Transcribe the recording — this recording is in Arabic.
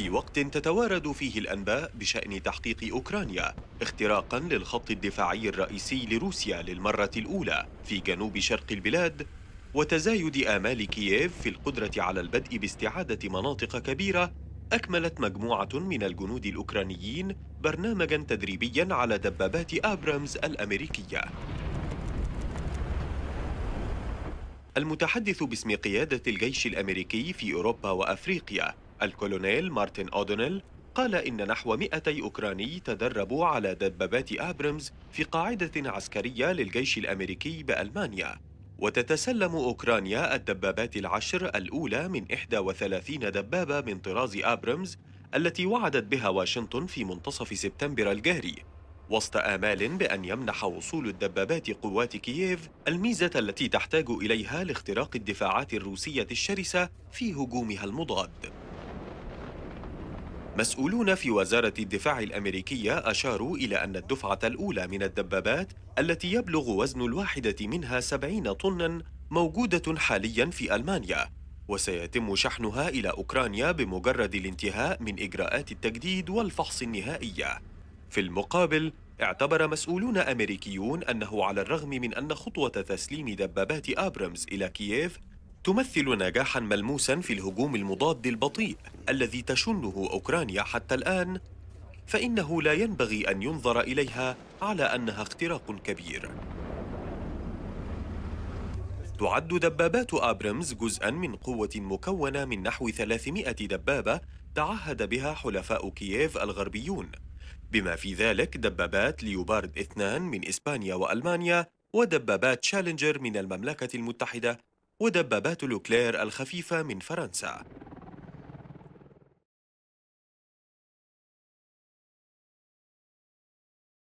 في وقت تتوارد فيه الأنباء بشأن تحقيق أوكرانيا اختراقا للخط الدفاعي الرئيسي لروسيا للمرة الأولى في جنوب شرق البلاد وتزايد آمال كييف في القدرة على البدء باستعادة مناطق كبيرة أكملت مجموعة من الجنود الأوكرانيين برنامجا تدريبيا على دبابات أبرامز الأمريكية المتحدث باسم قيادة الجيش الأمريكي في أوروبا وأفريقيا الكولونيل مارتن أودونيل قال إن نحو 200 أوكراني تدربوا على دبابات أبرمز في قاعدة عسكرية للجيش الأمريكي بألمانيا وتتسلم أوكرانيا الدبابات العشر الأولى من 31 دبابة من طراز أبرمز التي وعدت بها واشنطن في منتصف سبتمبر الجاري وسط آمال بأن يمنح وصول الدبابات قوات كييف الميزة التي تحتاج إليها لاختراق الدفاعات الروسية الشرسة في هجومها المضاد مسؤولون في وزارة الدفاع الأمريكية أشاروا إلى أن الدفعة الأولى من الدبابات التي يبلغ وزن الواحدة منها 70 طناً موجودة حالياً في ألمانيا وسيتم شحنها إلى أوكرانيا بمجرد الانتهاء من إجراءات التجديد والفحص النهائية في المقابل اعتبر مسؤولون أمريكيون أنه على الرغم من أن خطوة تسليم دبابات أبرامز إلى كييف تمثل نجاحا ملموسا في الهجوم المضاد البطيء الذي تشنه أوكرانيا حتى الآن فإنه لا ينبغي أن ينظر إليها على أنها اختراق كبير تعد دبابات آبرمز جزءا من قوة مكونة من نحو 300 دبابة تعهد بها حلفاء كييف الغربيون بما في ذلك دبابات ليوبارد اثنان من إسبانيا وألمانيا ودبابات شالنجر من المملكة المتحدة ودبابات لوكلير الخفيفة من فرنسا